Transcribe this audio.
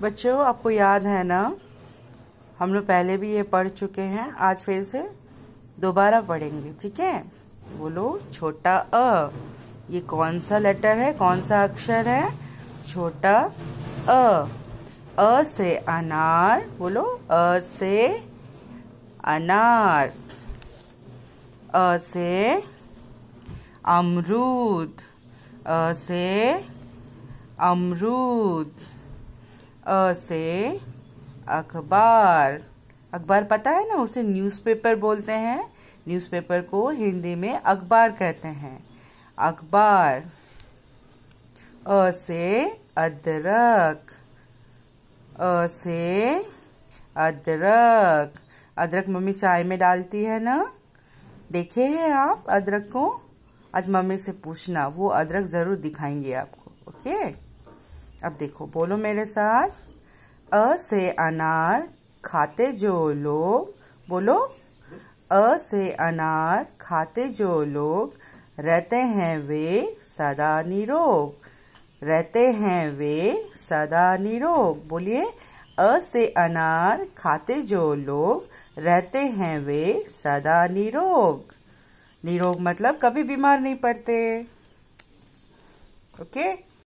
बच्चों आपको याद है ना हम लोग पहले भी ये पढ़ चुके हैं आज फिर से दोबारा पढ़ेंगे ठीक है बोलो छोटा अ ये कौन सा लेटर है कौन सा अक्षर है छोटा अ अ से अनार बोलो अ से अनार अ से अमरूद अ से अमरूद अ से अखबार अखबार पता है ना उसे न्यूज़पेपर बोलते हैं न्यूज़पेपर को हिंदी में अखबार कहते हैं अखबार अ से अदरक अ से अदरक अदरक मम्मी चाय में डालती है ना देखे हैं आप अदरक को आज मम्मी से पूछना वो अदरक जरूर दिखाएंगे आपको ओके अब देखो बोलो मेरे साथ अ से अनार खाते जो लोग बोलो अ से अनार खाते जो लोग रहते हैं वे सदा निरोग रहते हैं वे सदा निरोग बोलिए अ से अनार खाते जो लोग रहते हैं वे सदा निरोग निरोग मतलब कभी बीमार नहीं पड़ते ओके okay?